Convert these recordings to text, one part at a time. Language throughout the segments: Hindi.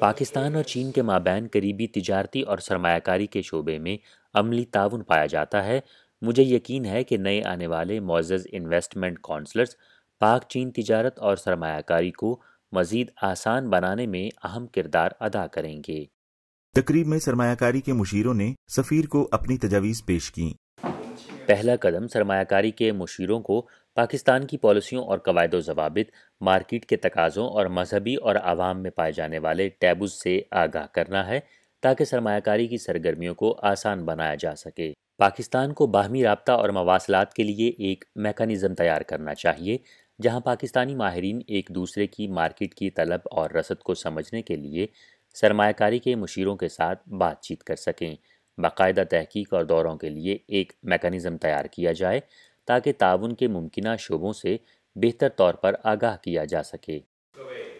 पाकिस्तान और चीन के माबैन करीबी तजारती और सरमाकारी के शोबे में अमली ताउन पाया जाता है मुझे यकीन है कि नए आने वाले मोज़ इन्वेस्टमेंट काउंसलर्स पाक चीन तजारत और सरमाकारी को मज़ीद आसान बनाने में अहम किरदार अदा करेंगे तकरीब में सरमाकारी के मुशीरों ने सफ़ीर को अपनी तजावीज़ पेश की पहला कदम सरमाकारी के मुशीरों को पाकिस्तान की पॉलिसियों और कवायद जवाबित मार्किट के तकाज़ों और मजहबी और आवाम में पाए जाने वाले टैबुज से आगाह करना है ताकि सरमाकारी की सरगर्मियों को आसान बनाया जा सके पाकिस्तान को बाहमी रबता और मवासलात के लिए एक मेकानिज़म तैयार करना चाहिए जहां पाकिस्तानी माहरीन एक दूसरे की मार्केट की तलब और रसद को समझने के लिए सरमाकारी के मशीरों के साथ बातचीत कर सकें बाकायदा तहकीक और दौरों के लिए एक मेकानिज़म तैयार किया जाए ताकि ताउन के मुमकिन शोबों से बेहतर तौर पर आगाह किया जा सके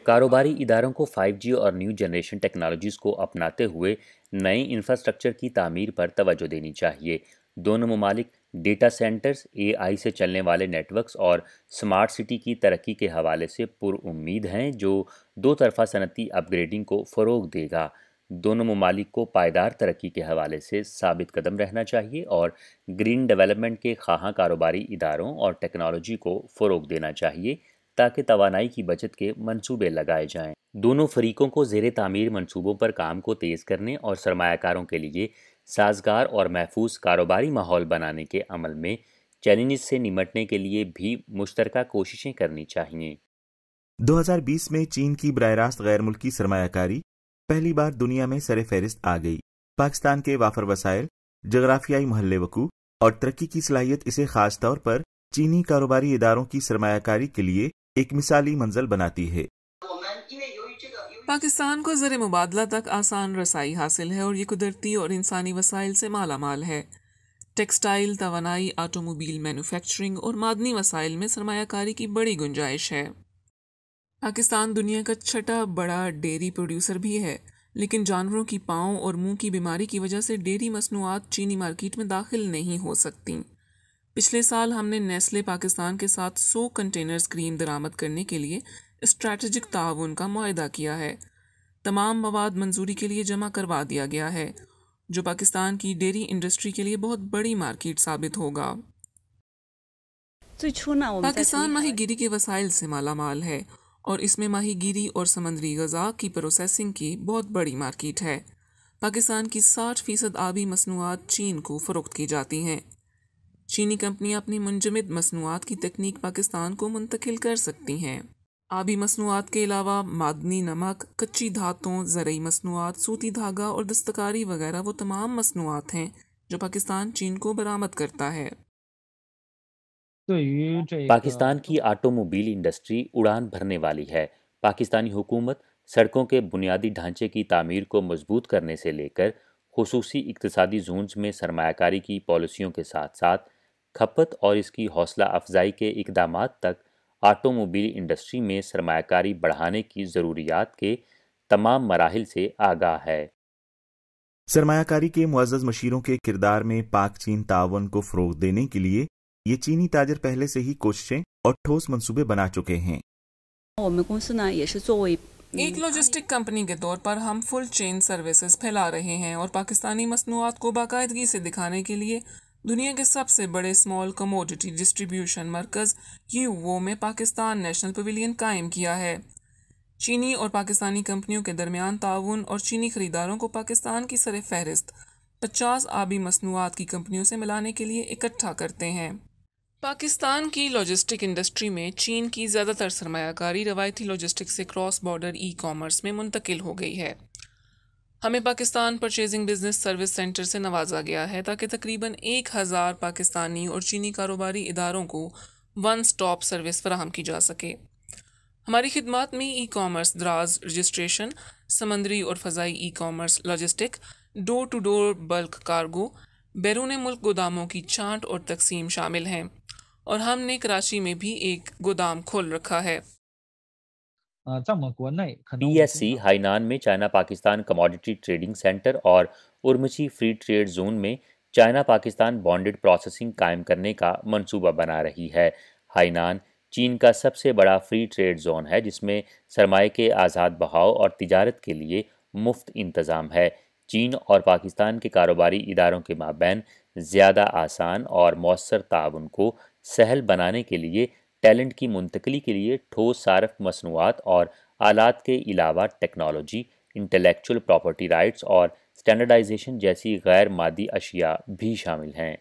कारोबारी इदारों को 5G और न्यू जनरेशन टेक्नोलॉजीज़ को अपनाते हुए नए इंफ्रास्ट्रक्चर की तामीर पर तवज्जो देनी चाहिए दोनों ममालिक डेटा सेंटर्स एआई से चलने वाले नेटवर्क्स और स्मार्ट सिटी की तरक्की के हवाले से पुरुद हैं जो दो तरफ़ा सनती अपग्रेडिंग को फ़रोग देगा दोनों ममालिक को पायदार तरक्की के हवाले से साबित कदम रहना चाहिए और ग्रीन डेवलपमेंट के खां कारोबारी इदारों और टेक्नोलॉजी को फ़रोग देना चाहिए ताकि तोानाई की बचत के मनसूबे लगाए जाएँ दोनों फरीकों को जेर तमीर मनसूबों पर काम को तेज़ करने और सरमाकारों के लिए साजगार और महफूज कारोबारी माहौल बनाने के अमल में चैलेंज से निमटने के लिए भी मुश्तर कोशिशें करनी चाहिए 2020 में चीन की बरह रास्त गैर मुल्की सरमाकारी पहली बार दुनिया में सर फहरिस्त आ गई पाकिस्तान के वाफर वसायल जगराफियाई महल वकू और तरक्की की सलाहियत इसे खास तौर पर चीनी कारोबारी इदारों की सरमाकारी के लिए एक मिसाली मंजिल बनाती है पाकिस्तान को जर मुबादला तक आसान रसाई हासिल है और ये कुदरती और इंसानी वसाइल से माला माल है टेक्सटाइल तोानाई आटोमोबील मैनुफेक्चरिंग और मादनी वसाइल में सरमाकारी की बड़ी गुंजाइश है पाकिस्तान दुनिया का छठा बड़ा डेयरी प्रोड्यूसर भी है लेकिन जानवरों की पाँव और मुंह की बीमारी की वजह से डेयरी मसनूआत चीनी मार्केट में दाखिल नहीं हो सकती पिछले साल हमने नेस्ले पाकिस्तान के साथ 100 कंटेनर्स क्रीम दरामद करने के लिए स्ट्रैटेजिक ताउन का माह किया है तमाम मवाद मंजूरी के लिए जमा करवा दिया गया है जो पाकिस्तान की डेयरी इंडस्ट्री के लिए बहुत बड़ी मार्केट साबित होगा तो पाकिस्तान माहिगीरी के वसाइल से माला माल है और इसमें माहीगीरी और समंदरी गजा की प्रोसेसिंग की बहुत बड़ी मार्केट है पाकिस्तान की 60 फ़ीसद आबी मसनूआत चीन को फ़रोख्त की जाती हैं चीनी कंपनियां अपनी मुंजमद मसनूआत की तकनीक पाकिस्तान को मुंतकिल कर सकती हैं आबी मसनूआत के अलावा मादनी नमक कच्ची धातों ज़रूरी मसनूआत सूती धागा और दस्तकारी वगैरह वो तमाम मसनूआत हैं जो पाकिस्तान चीन को बरामद करता है तो पाकिस्तान की ऑटोमोबाइल इंडस्ट्री उड़ान भरने वाली है पाकिस्तानी हुकूमत सड़कों के बुनियादी ढांचे की तामीर को मजबूत करने से लेकर खसूसी इकतसदी जोन्स में सरमाकारी की पॉलिसियों के साथ साथ खपत और इसकी हौसला अफजाई के इकदाम तक ऑटोमोबाइल इंडस्ट्री में सरमाकारी बढ़ाने की ज़रूरियात के तमाम मराहल से आगाह है सरमाकारी के मुआज़ मशीरों के किरदार में पाक चीन तावन को फ़रोग देने के लिए ये चीनी ताजर पहले से ही कोशिशें और ठोस मंसूबे बना चुके हैं एक लॉजिस्टिक कंपनी के तौर पर हम फुल चेन सर्विसेज फैला रहे हैं और पाकिस्तानी मसनूआत को बाकायदगी से दिखाने के लिए दुनिया के सबसे बड़े स्मॉल कमोडिटी डिस्ट्रीब्यूशन मरकज वो में पाकिस्तान नेशनल पवेलियन कायम किया है चीनी और पाकिस्तानी कंपनियों के दरमियान ताउन और चीनी खरीदारों को पाकिस्तान की सर फहरिस्त पचास आबी मसनूआत की कंपनियों से मिलाने के लिए इकट्ठा करते हैं पाकिस्तान की लॉजिस्टिक इंडस्ट्री में चीन की ज़्यादातर सरमाकारी रवायती लॉजिस्टिक से क्रॉस बॉर्डर ई कॉमर्स में मुंतकिल हो गई है हमें Pakistan purchasing business service centre से नवाजा गया है ताकि तकरीबन एक हज़ार पाकिस्तानी और चीनी कारोबारी इदारों को वन स्टॉप सर्विस फराहम की जा सके हमारी खिदमत में ई कॉमर्स दराज रजिस्ट्रेशन समंदरी और फ़जाई e commerce logistic door to door bulk cargo बैरून मुल्क गोदामों की छांट और तकसीम शामिल हैं और हमने कराची में भी एक गोदाम खोल रखा है पी एस सी हाइनान में China Pakistan commodity trading centre और उर्मची फ्री ट्रेड जोन में चाइना पाकिस्तान बॉन्डेड प्रोसेसिंग कायम करने का मंसूबा बना रही है हाइनान चीन का सबसे बड़ा फ्री ट्रेड जोन है जिसमें सरमाए के आज़ाद बहाव और तजारत के लिए मुफ्त इंतज़ाम है चीन और पाकिस्तान के कारोबारी इदारों के माबैन ज़्यादा आसान और मौसर ताउन को सहल बनाने के लिए टैलेंट की मुंतकली के लिए ठोस सारफ मसनूआत और आलात के अलावा टेक्नोलॉजी इंटेलेक्चुअल प्रॉपर्टी राइट्स और स्टैंडर्डाइजेशन जैसी गैर मादी अशिया भी शामिल हैं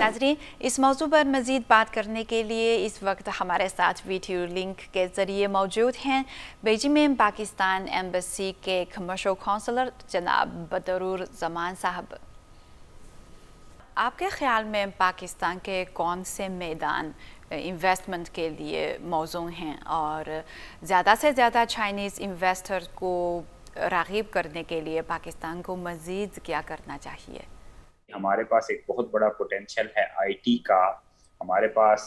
नाजरीन इस मौजू पर मज़ीद बात करने के लिए इस वक्त हमारे साथ वीडियो लिंक के ज़रिए मौजूद हैं बेजिंग में पाकिस्तान एम्बेसी के कमर्शल कौंसलर जनाब बदरूर जमान साहब आपके ख्याल में पाकिस्तान के कौन से मैदान इन्वेस्टमेंट के लिए मौजूद हैं और ज़्यादा से ज़्यादा चाइनीज़ इन्वेस्टर को रागिब करने के लिए पाकिस्तान को मज़ीद क्या करना चाहिए हमारे पास एक बहुत बड़ा पोटेंशियल है आईटी का हमारे पास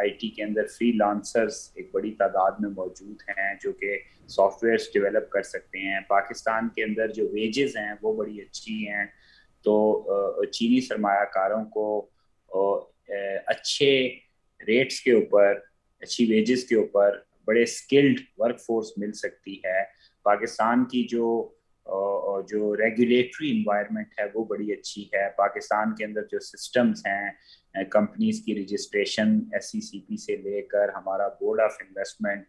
आईटी के अंदर फ्री लांसर्स एक बड़ी तादाद में मौजूद हैं जो कि सॉफ्टवेयर डेवलप कर सकते हैं पाकिस्तान के अंदर जो वेजेस हैं वो बड़ी अच्छी हैं तो चीनी सरमाकारों को अच्छे रेट्स के ऊपर अच्छी वेजेस के ऊपर बड़े स्किल्ड वर्कफोर्स मिल सकती है पाकिस्तान की जो जो रेगुलेटरी इन्वायरमेंट है वो बड़ी अच्छी है पाकिस्तान के अंदर जो सिस्टम्स हैं कंपनीज की रजिस्ट्रेशन एस e से लेकर हमारा बोर्ड ऑफ इन्वेस्टमेंट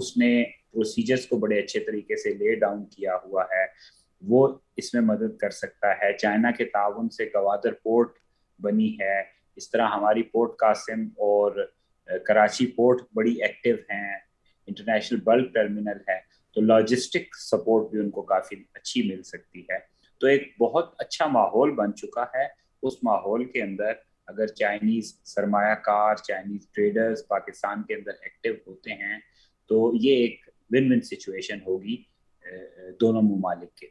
उसने प्रोसीजर्स को बड़े अच्छे तरीके से ले डाउन किया हुआ है वो इसमें मदद कर सकता है चाइना के ताउन से गवादर पोर्ट बनी है इस तरह हमारी पोर्ट कासिम और कराची पोर्ट बड़ी एक्टिव हैं इंटरनेशनल बल्क टर्मिनल है तो लॉजिस्टिक सपोर्ट भी उनको काफ़ी अच्छी मिल सकती है तो एक बहुत अच्छा माहौल बन चुका है उस माहौल के अंदर अगर चाइनीज सरमाकार चाइनीज ट्रेडर्स पाकिस्तान के अंदर एक्टिव होते हैं तो ये एक विन विन सिचुएशन होगी E, e, donanım maliyeti.